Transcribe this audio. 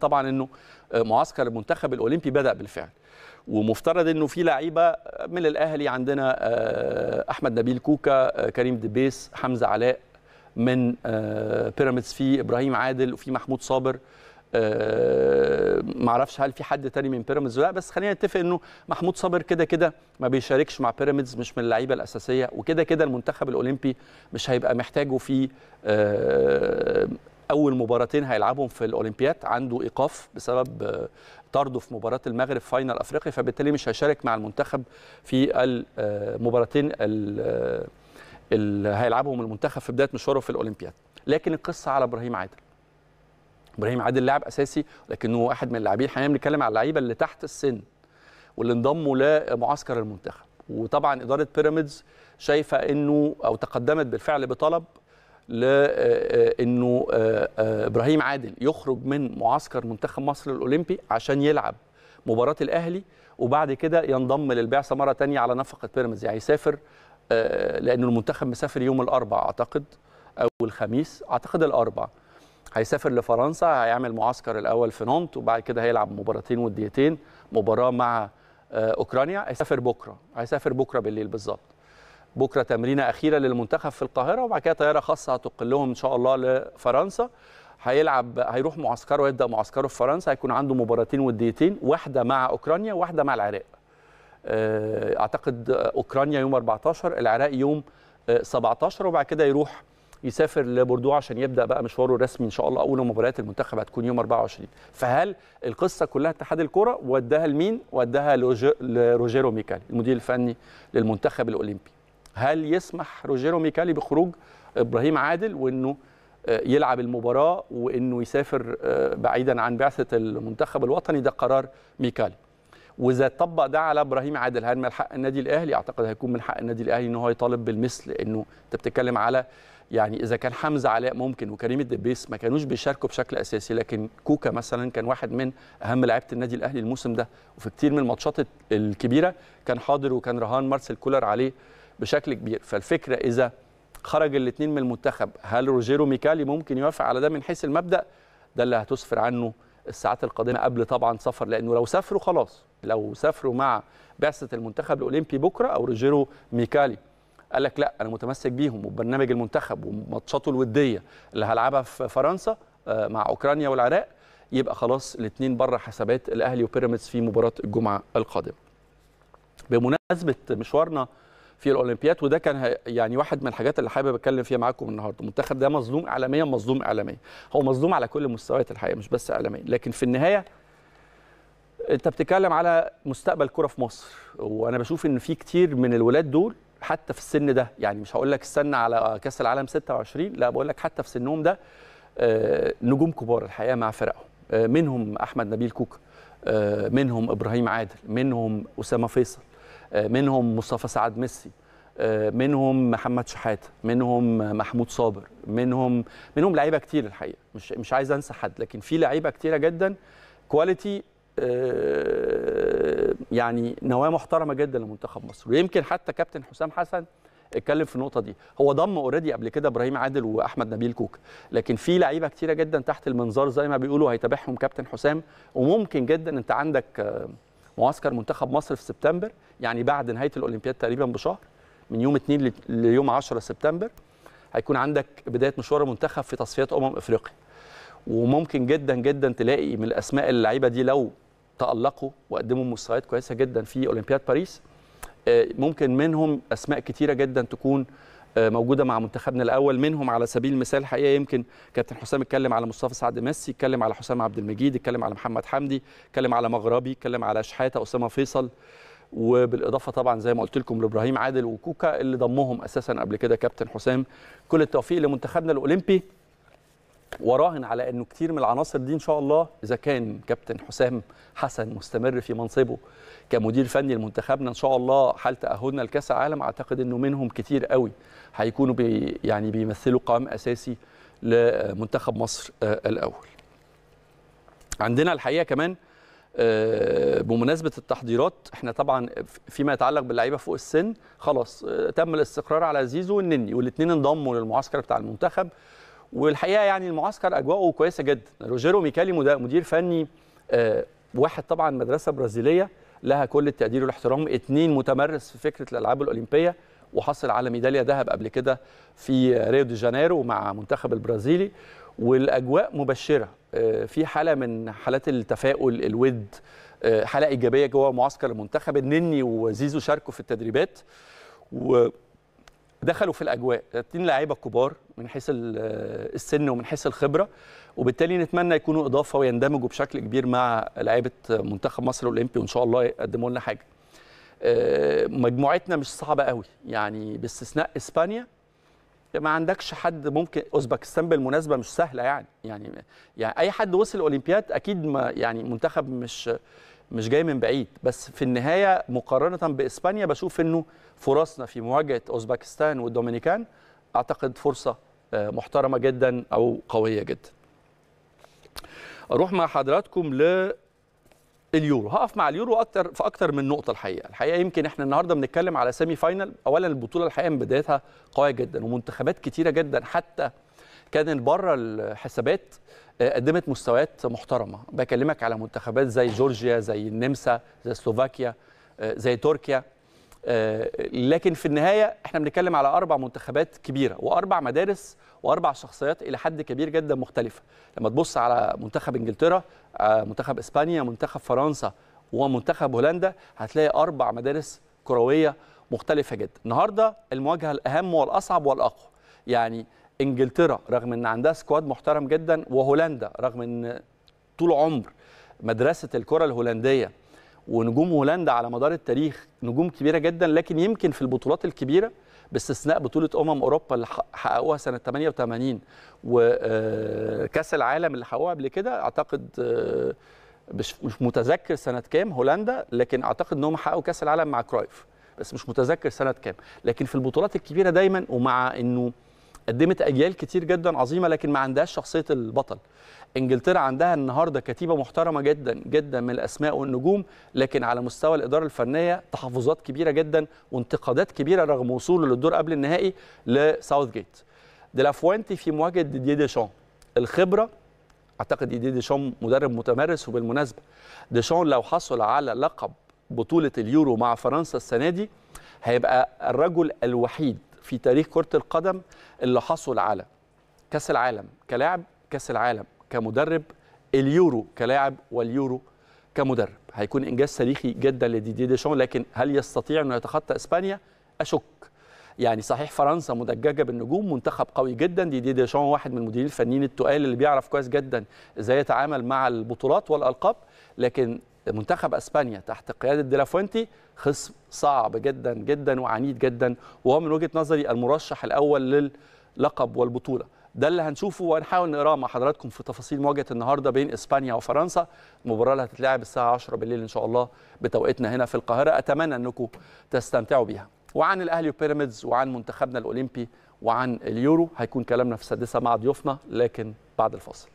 طبعا انه آه، معسكر المنتخب الاولمبي بدا بالفعل ومفترض انه في لعيبه من الاهلي عندنا آه، احمد نبيل كوكا آه، كريم دبيس حمزه علاء من بيراميدز في ابراهيم عادل وفي محمود صابر ما اعرفش هل في حد تاني من بيراميدز لا بس خلينا نتفق انه محمود صابر كده كده ما بيشاركش مع بيراميدز مش من اللعيبه الاساسيه وكده كده المنتخب الاولمبي مش هيبقى محتاجه في اول مباراتين هيلعبهم في الاولمبياد عنده ايقاف بسبب آه، طرده في مباراه المغرب فاينل افريقيا فبالتالي مش هيشارك مع المنتخب في المباراتين آه، اللي آه، هيلعبهم المنتخب في بدايه مشواره في الاولمبياد لكن القصه على ابراهيم عادل ابراهيم عادل لاعب اساسي لكنه واحد من اللاعبين احنا بنتكلم على اللعيبه اللي تحت السن واللي انضموا لمعسكر المنتخب وطبعا اداره بيراميدز شايفه انه او تقدمت بالفعل بطلب لانه آه، آه، آه، ابراهيم عادل يخرج من معسكر منتخب مصر الاولمبي عشان يلعب مباراه الاهلي وبعد كده ينضم للبعثه مره تانية على نفقه بيراميدز يعني يسافر لانه المنتخب مسافر يوم الاربعاء اعتقد او الخميس اعتقد الاربعاء هيسافر لفرنسا هيعمل معسكر الاول في نونت وبعد كده هيلعب مباراتين وديتين مباراه مع اوكرانيا هيسافر بكره هيسافر بكره بالليل بالظبط بكره تمرينه اخيره للمنتخب في القاهره وبعد كده طياره خاصه هتقلهم ان شاء الله لفرنسا هيلعب هيروح معسكره ويبدا معسكره في فرنسا هيكون عنده مباراتين وديتين واحده مع اوكرانيا واحده مع العراق آه، اعتقد اوكرانيا يوم 14 العراق يوم 17 آه، وبعد كده يروح يسافر لبوردو عشان يبدا بقى مشواره الرسمي ان شاء الله اول مباريات المنتخب هتكون يوم 24 فهل القصه كلها اتحاد الكره وداها لمين وداها لروجيرو ميكالي المدير الفني للمنتخب الاولمبي هل يسمح روجيرو ميكالي بخروج ابراهيم عادل وانه آه، يلعب المباراه وانه يسافر آه، بعيدا عن بعثه المنتخب الوطني ده قرار ميكالي واذا طبق ده على ابراهيم عادل هل من حق النادي الاهلي اعتقد هيكون من حق النادي الاهلي ان هو يطالب بالمثل لانه انت بتتكلم على يعني اذا كان حمزه علاء ممكن وكريم الدبيس ما كانوش بيشاركوا بشكل اساسي لكن كوكا مثلا كان واحد من اهم لعيبه النادي الاهلي الموسم ده وفي كتير من الماتشات الكبيره كان حاضر وكان رهان مارسيل كولر عليه بشكل كبير فالفكره اذا خرج الاثنين من المنتخب هل روجيرو ميكالي ممكن يوافق على ده من حيث المبدا ده اللي هتسفر عنه الساعات القادمه قبل طبعا سفر لانه لو سافروا خلاص لو سافروا مع بعثه المنتخب الاولمبي بكره او روجيرو ميكالي قال لك لا انا متمسك بيهم وبرنامج المنتخب وماتشاته الوديه اللي هلعبها في فرنسا آه، مع اوكرانيا والعراق يبقى خلاص الاثنين بره حسابات الاهلي وبيراميدز في مباراه الجمعه القادمه بمناسبه مشوارنا في الاولمبياد وده كان يعني واحد من الحاجات اللي حابب اتكلم فيها معاكم النهارده المنتخب ده مظلوم اعلاميا مظلوم اعلاميا هو مظلوم على كل المستويات الحقيقه مش بس اعلاميا لكن في النهايه انت بتتكلم على مستقبل كره في مصر وانا بشوف ان في كتير من الولاد دول حتى في السن ده يعني مش هقول لك استنى على كاس العالم 26 لا بقول لك حتى في سنهم ده آه، نجوم كبار الحقيقه مع فرقهم آه، منهم احمد نبيل كوكا آه، منهم ابراهيم عادل منهم اسامه فيصل آه، منهم مصطفى سعد ميسي آه، منهم محمد شحاته منهم محمود صابر منهم منهم لعيبه كتير الحقيقه مش مش عايز انسى حد لكن في لعيبه كتيره جدا كواليتي آه، يعني نواه محترمه جدا لمنتخب مصر ويمكن حتى كابتن حسام حسن اتكلم في النقطه دي هو ضم اوريدي قبل كده ابراهيم عادل واحمد نبيل كوكا لكن في لعيبه كتيره جدا تحت المنظار زي ما بيقولوا هيتابعهم كابتن حسام وممكن جدا انت عندك معسكر منتخب مصر في سبتمبر يعني بعد نهايه الاولمبياد تقريبا بشهر من يوم 2 ليوم 10 سبتمبر هيكون عندك بدايه مشوار المنتخب في تصفيات امم افريقيا وممكن جدا جدا تلاقي من الاسماء اللعيبه دي لو تالقوا وقدموا مستويات كويسه جدا في اولمبياد باريس آه، ممكن منهم اسماء كتيره جدا تكون آه، موجوده مع منتخبنا الاول منهم على سبيل المثال الحقيقه يمكن كابتن حسام اتكلم على مصطفى سعد ميسي اتكلم على حسام عبد المجيد اتكلم على محمد حمدي اتكلم على مغربي اتكلم على شحاته اسامه فيصل وبالاضافه طبعا زي ما قلت لكم لابراهيم عادل وكوكا اللي ضمهم اساسا قبل كده كابتن حسام كل التوفيق لمنتخبنا الاولمبي وراهن على انه كتير من العناصر دي ان شاء الله اذا كان كابتن حسام حسن مستمر في منصبه كمدير فني لمنتخبنا ان شاء الله حال تاهلنا لكاس العالم اعتقد انه منهم كتير قوي هيكونوا بي يعني بيمثلوا قام اساسي لمنتخب مصر آه، الاول. عندنا الحقيقه كمان آه، بمناسبه التحضيرات احنا طبعا فيما يتعلق باللعيبه فوق السن خلاص آه، تم الاستقرار على زيزو والنني والاثنين انضموا للمعسكر بتاع المنتخب والحقيقه يعني المعسكر اجواءه كويسه جدا روجيرو ميكالي مدير فني آه، واحد طبعا مدرسه برازيليه لها كل التقدير والاحترام اثنين متمرس في فكره الالعاب الاولمبيه وحصل على ميداليه ذهب قبل كده في ريو دي جانيرو مع منتخب البرازيلي والاجواء مبشره آه، في حاله من حالات التفاؤل الود آه، حاله ايجابيه جوه معسكر المنتخب النني وزيزو شاركوا في التدريبات و دخلوا في الاجواء اتنين لعيبه كبار من حيث السن ومن حيث الخبره وبالتالي نتمنى يكونوا اضافه ويندمجوا بشكل كبير مع لعيبه منتخب مصر الاولمبي وان شاء الله يقدموا لنا حاجه آه، مجموعتنا مش صعبه قوي يعني باستثناء اسبانيا ما عندكش حد ممكن اوزبكستان بالمناسبه مش سهله يعني يعني يعني اي حد وصل اولمبياد اكيد ما يعني منتخب مش مش جاي من بعيد بس في النهايه مقارنه باسبانيا بشوف انه فرصنا في مواجهه اوزباكستان والدومينيكان اعتقد فرصه آه، محترمه جدا او قويه جدا اروح مع حضراتكم ل اليورو هقف مع اليورو اكتر في اكتر من نقطه الحقيقه الحقيقه يمكن احنا النهارده بنتكلم على سيمي فاينل اولا البطوله الحقيقه من بدايتها قويه جدا ومنتخبات كتيره جدا حتى كان بره الحسابات آه، قدمت مستويات محترمه بكلمك على منتخبات زي جورجيا زي النمسا زي سلوفاكيا آه، زي تركيا آه، لكن في النهايه احنا بنتكلم على اربع منتخبات كبيره واربع مدارس واربع شخصيات الى حد كبير جدا مختلفه لما تبص على منتخب انجلترا منتخب اسبانيا منتخب فرنسا ومنتخب هولندا هتلاقي اربع مدارس كرويه مختلفه جدا النهارده المواجهه الاهم والاصعب والاقوى يعني انجلترا رغم ان عندها سكواد محترم جدا وهولندا رغم ان طول عمر مدرسه الكره الهولنديه ونجوم هولندا على مدار التاريخ نجوم كبيره جدا لكن يمكن في البطولات الكبيره باستثناء بطوله امم اوروبا اللي حققوها سنه 88 وكاس آه، العالم اللي حققوها قبل كده اعتقد آه، مش متذكر سنه كام هولندا لكن اعتقد انهم حققوا كاس العالم مع كرايف بس مش متذكر سنه كام لكن في البطولات الكبيره دايما ومع انه قدمت اجيال كتير جدا عظيمه لكن ما عندهاش شخصيه البطل انجلترا عندها النهارده كتيبه محترمه جدا جدا من الاسماء والنجوم لكن على مستوى الاداره الفنيه تحفظات كبيره جدا وانتقادات كبيره رغم وصوله للدور قبل النهائي لساوث جيت ديلافوينتي في مواجهه ديدي ديشان الخبره اعتقد ديدي ديشان مدرب متمرس وبالمناسبه ديشان لو حصل على لقب بطوله اليورو مع فرنسا السنه دي هيبقى الرجل الوحيد في تاريخ كرة القدم اللي حصل على كأس العالم كلاعب كأس العالم كمدرب اليورو كلاعب واليورو كمدرب هيكون انجاز تاريخي جدا لديدي ديشون لكن هل يستطيع انه يتخطى اسبانيا اشك يعني صحيح فرنسا مدججه بالنجوم منتخب قوي جدا ديدي ديشان واحد من المديرين الفنيين التقال اللي بيعرف كويس جدا ازاي يتعامل مع البطولات والالقاب لكن منتخب اسبانيا تحت قياده ديلافوينتي خصم صعب جدا جدا وعنيد جدا وهو من وجهه نظري المرشح الاول للقب والبطوله ده اللي هنشوفه وهنحاول نقراه مع حضراتكم في تفاصيل مواجهه النهارده بين اسبانيا وفرنسا المباراه اللي هتتلعب الساعه 10 بالليل ان شاء الله بتوقيتنا هنا في القاهره اتمنى انكم تستمتعوا بيها وعن الاهلي وبيراميدز وعن منتخبنا الاولمبي وعن اليورو هيكون كلامنا في السادسه مع ضيوفنا لكن بعد الفاصل